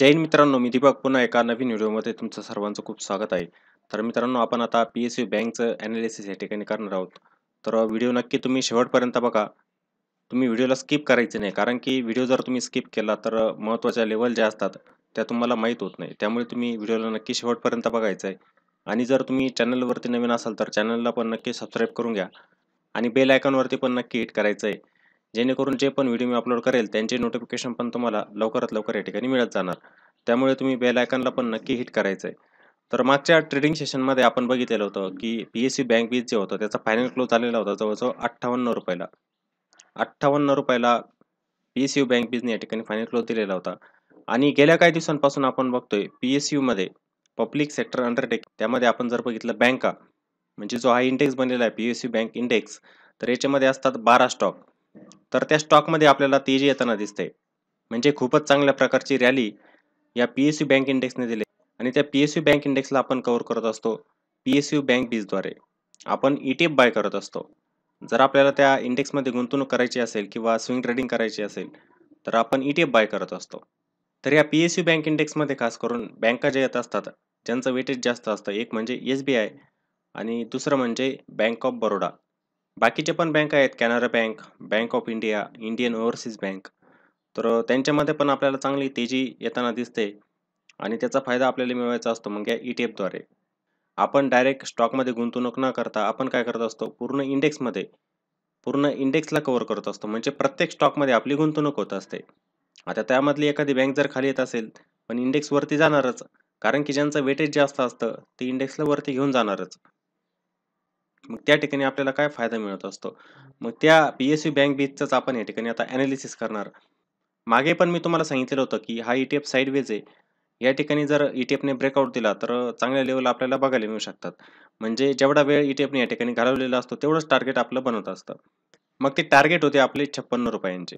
जैन मित्रांनो मी दीपक पुन्हा एका नवीन व्हिडिओमध्ये तुमचं सर्वांचं खूप स्वागत आहे तर मित्रांनो आपण आता पी एस यू बँकचं ॲनालिसिस या ठिकाणी करणार आहोत तर व्हिडिओ नक्की तुम्ही शेवटपर्यंत बघा तुम्ही व्हिडिओला स्किप करायचं नाही कारण की व्हिडिओ जर तुम्ही स्किप केला तर महत्त्वाच्या लेवल ज्या असतात त्या तुम्हाला माहीत होत नाही त्यामुळे तुम्ही व्हिडिओला नक्की शेवटपर्यंत बघायचं आहे आणि जर तुम्ही चॅनलवरती नवीन असाल तर चॅनलला पण नक्की सबस्क्राईब करून घ्या आणि बेल आयकॉनवरती पण नक्की हिट करायचं आहे जेणेकरून जे पण व्हिडिओ मी अपलोड करेल त्यांचे नोटिफिकेशन पण तुम्हाला लवकरात लवकर या ठिकाणी मिळत जाणार त्यामुळे तुम्ही बेल आयकनला पण नक्की हिट करायचं आहे तर मागच्या ट्रेडिंग सेशनमध्ये आपण बघितलेलं होतं की पी एस सी बँक बीज जे होतं त्याचा फायनल क्लोज झालेला होता जवळजवळ अठ्ठावन्न रुपयाला अठ्ठावन्न रुपयाला पी एस यू बँक बीजने या ठिकाणी फायनल क्लोज दिलेला होता आणि गेल्या काही दिवसांपासून आपण बघतोय पी एस यूमध्ये पब्लिक सेक्टर अंडरटेक त्यामध्ये आपण जर बघितलं बँका म्हणजे जो हा इंडेक्स बनलेला आहे P S U bank index तर याच्यामध्ये असतात बारा स्टॉक तर त्या स्टॉकमध्ये आपल्याला तेजी येताना दिसते म्हणजे खूपच चांगल्या प्रकारची रॅली या पी बँक इंडेक्सने दिली आणि त्या पी एस बँक इंडेक्सला आपण कव्हर करत असतो पी एस यू बँक बीजद्वारे आपण ई e बाय करत असतो जर आपल्याला त्या इंडेक्समध्ये गुंतवणूक करायची असेल किंवा स्विंग ट्रेडिंग करायची असेल तर आपण ई e बाय करत असतो तर या पी एस यू बँक इंडेक्समध्ये खास करून बँका ज्या येत असतात ज्यांचं वेटेज जास्त असतं एक म्हणजे एस बी आय आणि दुसरं म्हणजे बँक ऑफ बरोडा बाकीचे पण बँक आहेत Canara bank bank of India Indian overseas bank तर त्यांच्यामध्ये पण आपल्याला चांगली तेजी येताना दिसते आणि त्याचा फायदा आपल्याला मिळवायचा असतो म्हणजे ई टी e एफद्वारे आपण डायरेक्ट स्टॉकमध्ये गुंतवणूक न करता आपण काय करत असतो पूर्ण इंडेक्समध्ये पूर्ण इंडेक्सला कव्हर करत असतो म्हणजे प्रत्येक स्टॉकमध्ये आपली गुंतवणूक होत असते आता त्यामधली एखादी बँक जर खाली येत असेल पण इंडेक्सवरती जाणारच कारण की ज्यांचं वेटेज जास्त असतं ते इंडेक्सला वरती घेऊन जाणारच मग त्या ठिकाणी आपल्याला काय फायदा मिळत असतो मग त्या पी एस सी बँक बीचचाच आपण या ठिकाणी आता ॲनालिसिस करणार मागे पण मी तुम्हाला सांगितलेलं होतं की हा ई टी एफ साईडवेज आहे या ठिकाणी जर ई टी एफने ब्रेकआउट दिला तर चांगल्या लेवल आपल्याला बघायला मिळू शकतात म्हणजे जेवढा वेळ ई e टी एफने या ठिकाणी घालवलेला असतो तेवढंच टार्गेट आपलं बनवत असतं मग ते टार्गेट होते आपले छप्पन्न रुपयांचे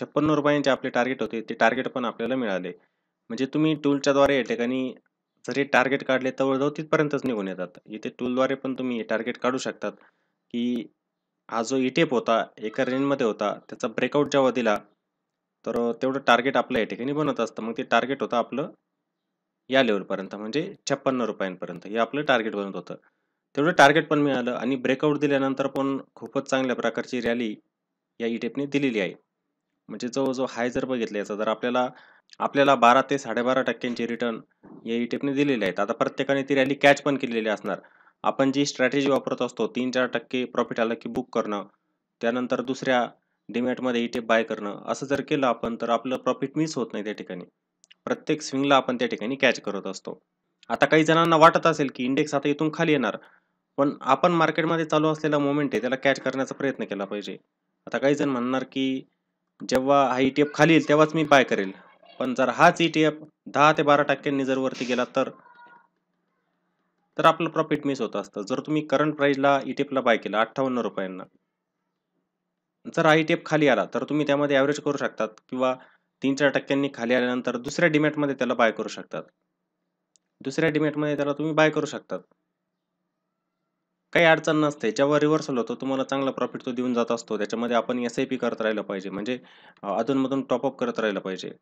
छप्पन्न रुपयांचे आपले टार्गेट होते ते टार्गेट पण आपल्याला मिळाले म्हणजे तुम्ही टूलच्याद्वारे या ठिकाणी जर हे टार्गेट काढले जवळजवळ तिथपर्यंतच निघून येतात इथे टूलद्वारे पण तुम्ही हे टार्गेट काढू शकतात की हा जो इटेप होता एका रेंजमध्ये होता त्याचा ब्रेकआउट जेव्हा दिला तर तेवढं टार्गेट आपलं या ठिकाणी बनत असतं मग ते टार्गेट होतं आपलं या लेवलपर्यंत म्हणजे छप्पन्न रुपयांपर्यंत हे आपलं टार्गेट बनत होतं तेवढं टार्गेट पण मिळालं आणि ब्रेकआउट दिल्यानंतर पण खूपच चांगल्या प्रकारची रॅली या इटेपने दिलेली आहे म्हणजे जो जो हाय जर बघितला याचा जर आपल्याला आपल्याला बारा ते साडेबारा टक्क्यांची रिटर्न या ई e टेपने दिलेले आहेत आता प्रत्येकाने ती रॅली कॅच पण केलेली असणार आपण जी स्ट्रॅटेजी वापरत असतो तीन चार टक्के प्रॉफिट आलं की बुक करणं त्यानंतर दुसऱ्या डिमॅटमध्ये ई एफ बाय करणं असं जर केलं आपण तर आपलं प्रॉफिट मिस होत नाही त्या ठिकाणी प्रत्येक स्विंगला आपण त्या ठिकाणी कॅच करत असतो आता काही जणांना वाटत असेल की इंडेक्स आता इथून खाली येणार पण आपण मार्केटमध्ये चालू असलेला मोमेंट आहे त्याला कॅच करण्याचा प्रयत्न केला पाहिजे आता काही जण म्हणणार की जेव्हा हा ई टी एफ खाली येईल तेव्हाच मी बाय करेल पण जर हाच ई टी एफ दहा ते बारा टक्क्यांनी जर वरती गेला तर तर आपलं प्रॉफिट मिस होत असतं जर तुम्ही करंट प्राईजला एफला बाय केला अठ्ठावन्न रुपयांना जर आय टी एफ खाली आला तर तुम्ही त्यामध्ये ॲव्हरेज करू शकतात किंवा तीन चार टक्क्यांनी खाली आल्यानंतर दुसऱ्या डिमेटमध्ये त्याला बाय करू शकतात दुसऱ्या डिमेटमध्ये त्याला तुम्ही बाय करू शकतात काही अडचण नसते जेव्हा रिव्हर्सल होतो तुम्हाला चांगला प्रॉफिट तो देऊन जात असतो त्याच्यामध्ये आपण एस आय पी करत राहिलं पाहिजे म्हणजे अधूनमधून टॉपअप करत राहिलं पाहिजे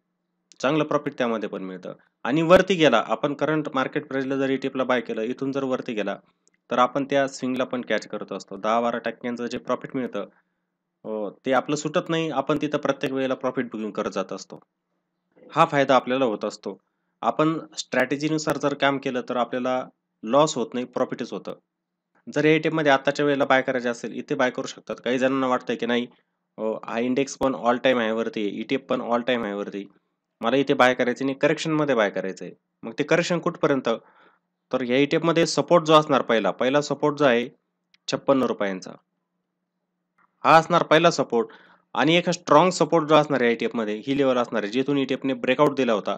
चांगलं प्रॉफिट त्यामध्ये पण मिळतं आणि वरती गेला आपण करंट मार्केट प्राईजला जर ईटीएफला बाय केलं इथून जर वरती गेला तर आपण त्या स्विंगला पण कॅच करत असतो दहा बारा टक्क्यांचं जे प्रॉफिट मिळतं हो, ते आपलं सुटत नाही आपण तिथं प्रत्येक वेळेला प्रॉफिट बुकिंग करत जात असतो हा फायदा आपल्याला होत असतो आपण स्ट्रॅटेजीनुसार जर काम केलं तर आपल्याला लॉस होत नाही प्रॉफिटच होतं जर या मध्ये आत्ताच्या वेळेला बाय करायचे असेल इथे बाय करू शकतात काही जणांना वाटतं की नाही हो, हा इंडेक्स पण ऑल टाईम आहे e वरती ई टी पण ऑल टाईम आहे वरती मला इथे बाय करायचं आणि मध्ये बाय करायचं आहे मग ते करेक्शन कुठपर्यंत तर या e मध्ये सपोर्ट जो असणार पहिला पहिला सपोर्ट जो आहे छप्पन्न रुपयांचा हा असणार पहिला सपोर्ट आणि एक स्ट्रॉंग सपोर्ट जो असणार आहे e मध्ये ही लेवल असणार आहे जिथून e ने ब्रेकआउट दिला होता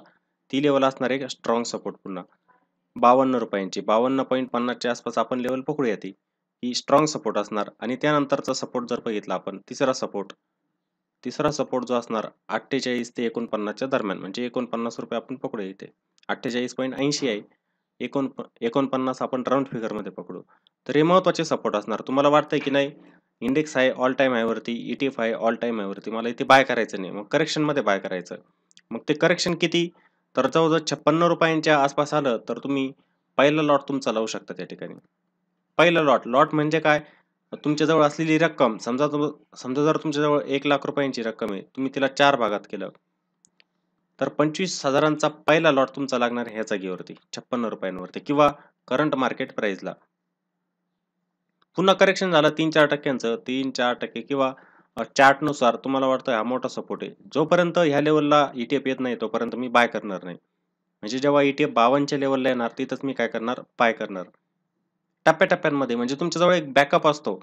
ती लेवल असणार आहे स्ट्रॉंग सपोर्ट पुन्हा बावन्न रुपयांची बावन्न पॉईंट पन्नासच्या आसपास आपण लेवल पकडूया ती ही स्ट्रॉंग सपोर्ट असणार आणि त्यानंतरचा सपोर्ट जर बघितला आपण तिसरा सपोर्ट तिसरा सपोर्ट जो असणार अठ्ठेचाळीस ते एकोणपन्नासच्या दरम्यान म्हणजे एकोणपन्नास रुपये आपण पकडूया इथे अठ्ठेचाळीस पॉईंट ऐंशी आहे एकोण एकोणपन्नास आपण राऊंड फिगरमध्ये पकडू तर हे महत्त्वाचे सपोर्ट असणार तुम्हाला वाटतंय की नाही इंडेक्स आहे ऑल टाईम आयवरती ई टी एफ आहे ऑल टाईम वरती मला इथे बाय करायचं नाही मग करेक्शनमध्ये बाय करायचं मग ते करेक्शन किती तर जवळजवळ छप्पन्न रुपयांच्या आसपास आलं तर तुम्ही पहिलं लॉट तुमचा लावू शकता त्या ठिकाणी पहिलं लॉट लॉट म्हणजे काय तुमच्याजवळ असलेली रक्कम समजा समजा जर तुमच्याजवळ एक लाख रुपयांची रक्कम आहे तुम्ही तिला चार भागात केलं तर पंचवीस हजारांचा पहिला लॉट तुमचा लागणार ह्या जागेवरती छप्पन्न रुपयांवरती किंवा करंट मार्केट प्राईजला पुन्हा करेक्शन झालं तीन चार टक्क्यांचं तीन चार टक्के किंवा चार्टनुसार तुम्हाला वाटतं हा मोठा सपोर्ट आहे जोपर्यंत ह्या लेवलला ईटीएफ e येत नाही तोपर्यंत मी बाय करणार नाही म्हणजे जेव्हा ईटीएफ e बावनच्या लेवलला येणार तिथंच मी काय करणार बाय करणार टप्प्याटप्प्यांमध्ये म्हणजे तुमच्याजवळ एक बॅकअप असतो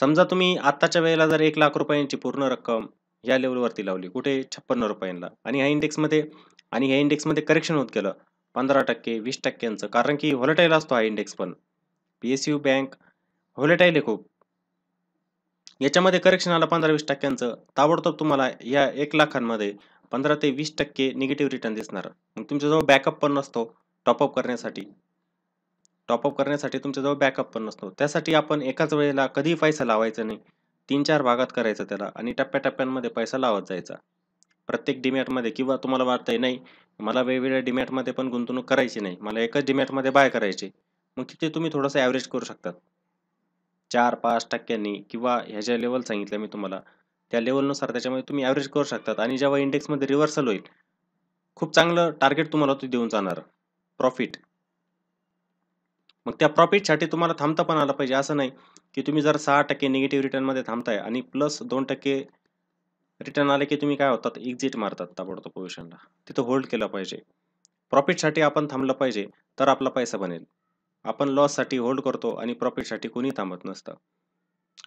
समजा तुम्ही आत्ताच्या वेळेला जर एक लाख रुपयांची पूर्ण रक्कम या लेवलवरती लावली कुठे छप्पन्न रुपयांना आणि ह्या इंडेक्समध्ये आणि ह्या इंडेक्समध्ये करेक्शन होत गेलं पंधरा टक्के वीस टक्क्यांचं कारण की व्हॉलेटाईल असतो हा इंडेक्स पण P S U bank volatile आहे खूप याच्यामध्ये करेक्शन आलं पंधरा वीस टक्क्यांचं ताबडतोब तुम्हाला या एक लाखांमध्ये पंधरा ते वीस टक्के निगेटिव्ह रिटर्न दिसणार मग तुमच्याजवळ बॅकअप पण नसतो टॉपअप करण्यासाठी टॉपअप करण्यासाठी तुमच्याजवळ बॅकअप पण नसतो त्यासाठी आपण एकाच वेळेला कधीही पैसा लावायचा नाही तीन चार भागात करायचं त्याला आणि टप्प्याटप्प्यांमध्ये पैसा लावत जायचा प्रत्येक डिमॅटमध्ये किंवा तुम्हाला वाटतंय नाही मला वेगवेगळ्या डीमॅटमध्ये पण गुंतवणूक करायची नाही मला एकच डिमॅटमध्ये बाय करायची मग तिथे तुम्ही थोडंसं ॲव्हरेज करू शकतात चार पाच टक्क्यांनी किंवा ह्या ज्या लेवल सांगितल्या मी तुम्हाला त्या लेवलनुसार त्याच्यामध्ये तुम्ही ॲव्हरेज करू शकतात आणि जेव्हा इंडेक्समध्ये रिव्हर्सल होईल खूप चांगलं टार्गेट तुम्हाला तो देऊन जाणार प्रॉफिट मग त्या प्रॉफिटसाठी तुम्हाला थांबता पण आलं पाहिजे असं नाही की तुम्ही जर सहा टक्के निगेटिव्ह रिटर्नमध्ये थांबताय आणि प्लस दोन टक्के रिटर्न आले की तुम्ही काय होतात एक्झिट मारतात ताबडतोब पोझिशनला तिथं होल्ड केलं पाहिजे प्रॉफिटसाठी आपण थांबलं पाहिजे तर आपला पैसा बनेल आपण लॉससाठी होल्ड करतो आणि प्रॉफिटसाठी कोणी थांबत नसतं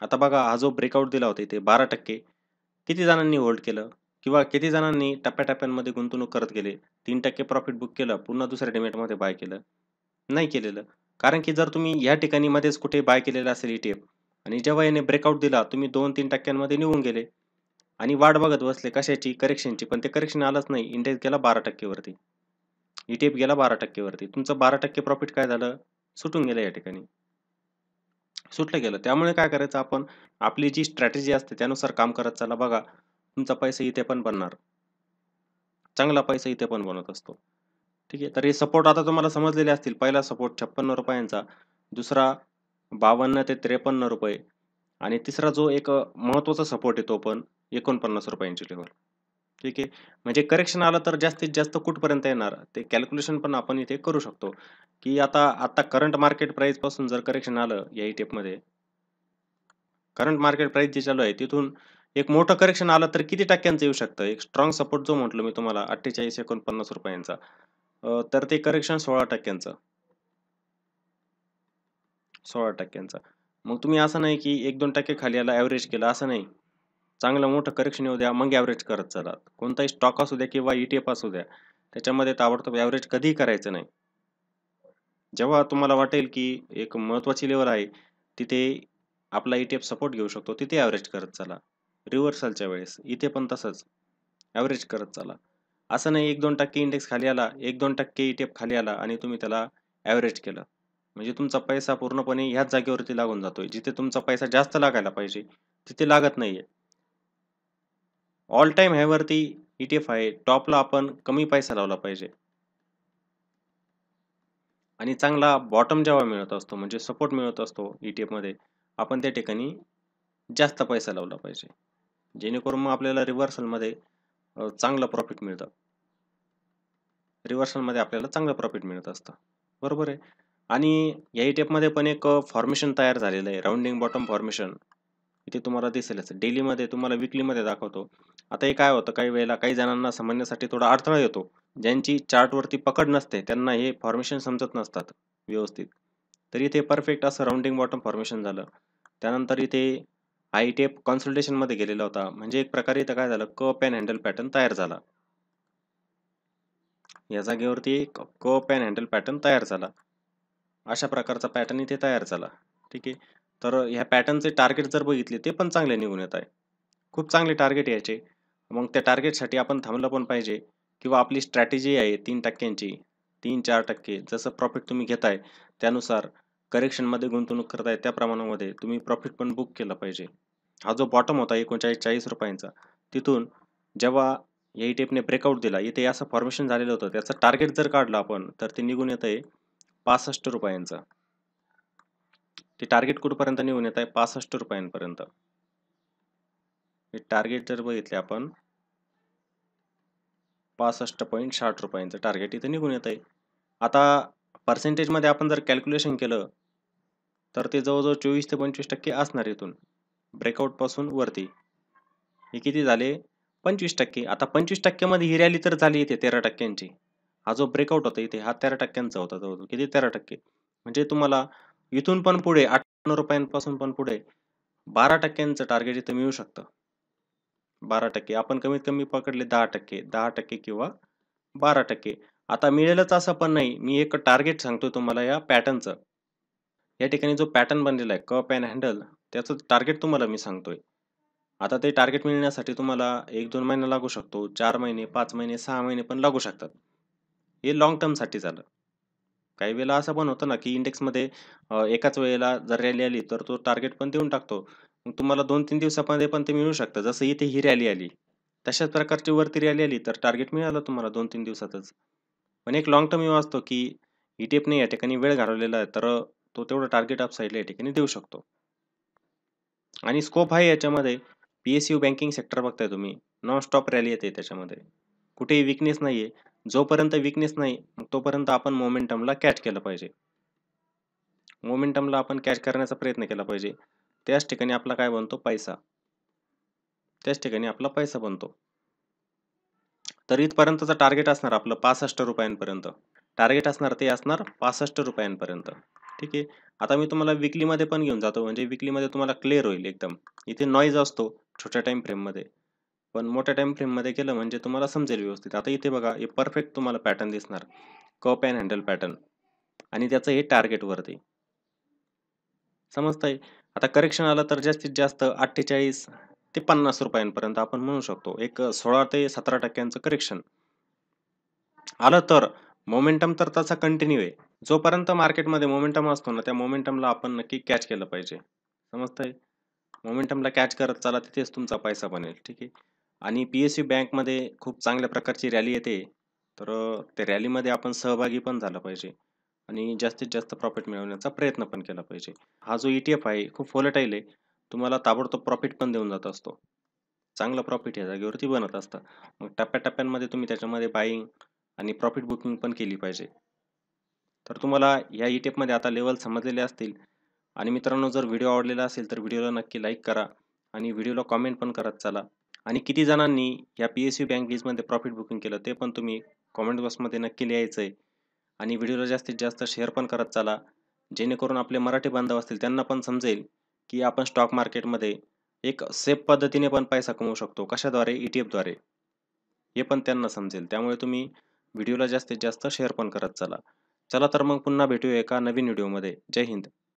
आता बघा हा जो ब्रेकआउट दिला होता इथे बारा टक्के किती जणांनी होल्ड केलं किंवा किती जणांनी टप्प्याटप्प्यांमध्ये गुंतवणूक करत गेले तीन टक्के प्रॉफिट बुक केलं पुन्हा दुसऱ्या डिमेटमध्ये बाय केलं नाही केलेलं कारण की जर तुम्ही या ठिकाणी मध्येच कुठे बाय केलेला असेल ई टी एफ आणि जेव्हा याने ब्रेकआउट दिला तुम्ही दोन तीन टक्क्यांमध्ये निघून गेले आणि वाट बघत बसले कशाची करेक्शनची पण ते करेक्शन आलंच नाही इंडेक्स गेला बारा टक्केवरती ई e गेला बारा टक्केवरती तुमचं बारा टक्के प्रॉफिट काय झालं सुटून गेलं या ठिकाणी सुटलं गेलं त्यामुळे काय करायचं आपण आपली जी स्ट्रॅटेजी असते त्यानुसार काम करत चला बघा तुमचा पैसा इथे पण बनणार चांगला पैसा इथे पण बनत असतो ठीक आहे तर हे सपोर्ट आता तुम्हाला समजलेले असतील पहिला सपोर्ट छप्पन्न रुपयांचा दुसरा बावन्न ते त्रेपन्न रुपये आणि तिसरा जो एक महत्त्वाचा सपोर्ट आहे तो पण एकोणपन्नास रुपयांची लेवल ठीक आहे म्हणजे करेक्शन आलं तर जास्तीत जास्त कुठपर्यंत येणार ते कॅल्क्युलेशन पण आपण इथे करू शकतो की आता आता करंट मार्केट पासून जर करेक्शन आलं या ई e मध्ये करंट मार्केट प्राईस जे चालू आहे तिथून एक मोठं करेक्शन आलं तर किती टक्क्यांचं येऊ शकतं एक स्ट्रॉंग सपोर्ट जो म्हटलं मी तुम्हाला अठ्ठेचाळीस एकोणपन्नास रुपयांचा तर ते करेक्शन सोळा टक्क्यांचं सोळा टक्क्यांचं मग तुम्ही असं नाही की एक दोन टक्के खाली आला ॲव्हरेज केलं असं नाही चांगलं मोठं करेक्शन येऊ द्या मग ॲव्हरेज करत चला कोणताही स्टॉक असू द्या किंवा ई टी एफ असू द्या त्याच्यामध्ये ताबडतोब ॲव्हरेज कधीही करायचं नाही जेव्हा तुम्हाला वाटेल की एक महत्त्वाची लेवल आहे तिथे आपला ई टी एफ सपोर्ट घेऊ शकतो तिथे ॲव्हरेज करत चला रिव्हर्सलच्या वेळेस इथे पण तसंच ॲव्हरेज करत चला असं नाही एक दोन टक्के इंडेक्स खाली आला एक दोन टक्के ई टी एफ खाली आला आणि तुम्ही त्याला ॲव्हरेज केलं म्हणजे तुमचा पैसा पूर्णपणे ह्याच जागेवरती लागून जातो आहे जिथे तुमचा पैसा जास्त लागायला पाहिजे तिथे लागत नाही आहे ऑल टाईम ह्यावरती ई टी एफ आहे टॉपला आपण कमी पैसा लावला पाहिजे आणि चांगला बॉटम जेव्हा मिळत असतो म्हणजे सपोर्ट मिळत असतो ई e टी एफमध्ये आपण त्या ठिकाणी जास्त पैसा लावला पाहिजे जेणेकरून मग आपल्याला रिव्हर्सलमध्ये चांगलं प्रॉफिट मिळतं रिव्हर्शनमध्ये आपल्याला चांगलं प्रॉफिट मिळत असतं बरोबर आहे आणि याही टेपमध्ये e पण एक फॉर्मेशन तयार झालेलं आहे राऊंडिंग बॉटम फॉर्मेशन इथे तुम्हाला दिसेलच डेलीमध्ये तुम्हाला विकलीमध्ये दाखवतो आता हे काय होतं काही वेळेला काही जणांना समजण्यासाठी थोडा अडथळा येतो ज्यांची चार्टवरती पकड नसते त्यांना हे फॉर्मेशन समजत नसतात व्यवस्थित तर इथे परफेक्ट असं राऊंडिंग बॉटम फॉर्मेशन झालं त्यानंतर इथे आय टी एफ कॉन्सल्टेशनमध्ये गेलेला होता म्हणजे एक प्रकारे इथं काय झालं कप अँड हँडल पॅटर्न तयार झाला या जागेवरती एक कप अँड हँडल पॅटर्न तयार झाला अशा प्रकारचा पॅटर्न इथे तयार झाला ठीक आहे तर ह्या पॅटर्नचे टार्गेट जर बघितले ते पण चांगले निघून येत आहे खूप चांगले टार्गेट यायचे मग त्या टार्गेटसाठी आपण थांबलं पण पाहिजे किंवा आपली स्ट्रॅटेजी आहे तीन टक्क्यांची तीन चार टक्के जसं प्रॉफिट तुम्ही घेताय त्यानुसार करेक्शनमध्ये गुंतवणूक करताय त्या प्रमाणामध्ये तुम्ही प्रॉफिट पण बुक केला पाहिजे हा जो बॉटम होता एकोणचाळीस चाळीस रुपयांचा तिथून जेव्हा या टेपने ब्रेकआउट दिला इथे असं फॉर्मेशन झालेलं होतं त्याचं टार्गेट जर काढलं आपण तर ते निघून येत आहे पासष्ट रुपयांचा ते टार्गेट कुठपर्यंत निघून येत आहे पासष्ट रुपयांपर्यंत हे टार्गेट जर बघितले आपण पासष्ट पॉईंट साठ रुपयांचं टार्गेट इथे निघून येत आहे आता पर्सेंटेजमध्ये आपण जर कॅल्क्युलेशन केलं तर ते जवळजवळ चोवीस ते पंचवीस टक्के असणार इथून ब्रेकआउट पासून वरती हे किती झाले पंचवीस टक्के आता पंचवीस टक्क्यामध्ये ही रॅली तर झाली इथे तेरा टक्क्यांची हा जो ब्रेकआउट होता इथे हा तेरा टक्क्यांचा होता जवळ किती तेरा टक्के म्हणजे तुम्हाला इथून पण पुढे अठ्ठावन्न रुपयांपासून पण पुढे बारा टक्क्यांचं टार्गेट इथं मिळू शकतं बारा टक्के आपण कमीत कमी पकडले दहा टक्के दहा टक्के किंवा बारा टक्के आता मिळेलच असं पण नाही मी एक टार्गेट सांगतो तुम्हाला या पॅटर्नचं या ठिकाणी जो पॅटर्न बनलेला आहे कप अँड हँडल त्याचं टार्गेट तुम्हाला मी सांगतोय आता ते टार्गेट मिळण्यासाठी तुम्हाला एक दोन महिना लागू शकतो चार महिने पाच महिने सहा महिने पण लागू शकतात हे लॉंग टर्मसाठी झालं काही वेळेला असं पण होतं ना की इंडेक्समध्ये एकाच वेळेला जर रॅली आली तर तो टार्गेट पण देऊन टाकतो तुम्हाला दोन तीन दिवसामध्ये पण ते मिळू शकतं जसं इथे ही रॅली आली तशाच प्रकारची वरती रॅली आली तर टार्गेट मिळालं तुम्हाला दोन तीन दिवसातच पण एक लाँग टर्म व्यू असतो की e नाही या ठिकाणी वेळ घालवलेला आहे तर तो तेवढं टार्गेट साईडला या ठिकाणी देऊ शकतो आणि स्कोप आहे याच्यामध्ये P S U banking sector बघताय तुम्ही नॉन स्टॉप रॅली येते त्याच्यामध्ये कुठेही विकनेस नाही आहे जोपर्यंत विकनेस नाही तोपर्यंत आपण मोमेंटमला कॅच केलं पाहिजे मोमेंटमला आपण कॅच करण्याचा प्रयत्न केला पाहिजे त्याच ठिकाणी आपला काय बनतो पैसा त्याच ठिकाणी आपला पैसा बनतो तर इथपर्यंतचं टार्गेट असणार आपलं पासष्ट रुपयांपर्यंत टार्गेट असणार ते असणार पासष्ट रुपयांपर्यंत ठीक आहे आता मी तुम्हाला विकलीमध्ये पण घेऊन जातो म्हणजे विकलीमध्ये तुम्हाला क्लिअर होईल एकदम इथे नॉईज असतो छोट्या टाईम फ्रेममध्ये पण मोठ्या टाईम फ्रेममध्ये केलं म्हणजे तुम्हाला समजेल व्यवस्थित आता इथे बघा हे परफेक्ट तुम्हाला पॅटर्न दिसणार कप अँड हँडल पॅटर्न आणि त्याचं हे टार्गेटवरती समजतंय आता करेक्शन आलं तर जास्तीत जास्त अठ्ठेचाळीस ते पन्नास रुपयांपर्यंत आपण म्हणू शकतो एक सोळा ते सतरा टक्क्यांचं करेक्शन आलं तर मोमेंटम तर त्याचा कंटिन्यू आहे जोपर्यंत मार्केटमध्ये मोमेंटम असतो ना त्या मोमेंटमला आपण नक्की कॅच केलं पाहिजे समजतंय मोमेंटमला कॅच करत चाला तिथेच तुमचा पैसा बनेल ठीक आहे आणि पी एस मध्ये बँकमध्ये खूप चांगल्या प्रकारची रॅली येते तर त्या रॅलीमध्ये आपण सहभागी पण झालं पाहिजे आणि जास्तीत जास्त प्रॉफिट मिळवण्याचा प्रयत्न पण केला पाहिजे हा जो ई टी एफ आहे खूप फोलटाईल आहे तुम्हाला ताबडतोब प्रॉफिट पण देऊन जात असतो चांगला प्रॉफिट या जागेवरती बनत असतं मग टप्प्याटप्प्यांमध्ये तुम्ही त्याच्यामध्ये बाईंग आणि प्रॉफिट बुकिंग पण केली पाहिजे तर तुम्हाला या ई e टेपमध्ये आता लेवल समजलेले असतील आणि मित्रांनो जर व्हिडिओ आवडलेला असेल तर व्हिडिओला नक्की लाईक करा आणि व्हिडिओला कॉमेंट पण करत चला आणि किती जणांनी या पी एस यू बँक लीजमध्ये प्रॉफिट बुकिंग केलं ते पण तुम्ही कॉमेंट बॉक्समध्ये नक्की लिहायचं आहे आणि व्हिडिओला जास्तीत जास्त शेअर पण करत चाला जेणेकरून आपले मराठी बांधव असतील त्यांना पण समजेल की आपण स्टॉक मार्केटमध्ये एक सेफ पद्धतीने पण पैसा कमवू शकतो कशाद्वारे ई e टी एफद्वारे हे पण त्यांना समजेल त्यामुळे तुम्ही व्हिडिओला जास्तीत जास्त शेअर पण करत चला चला तर मग पुन्हा भेटूया एका नवीन व्हिडिओमध्ये जय हिंद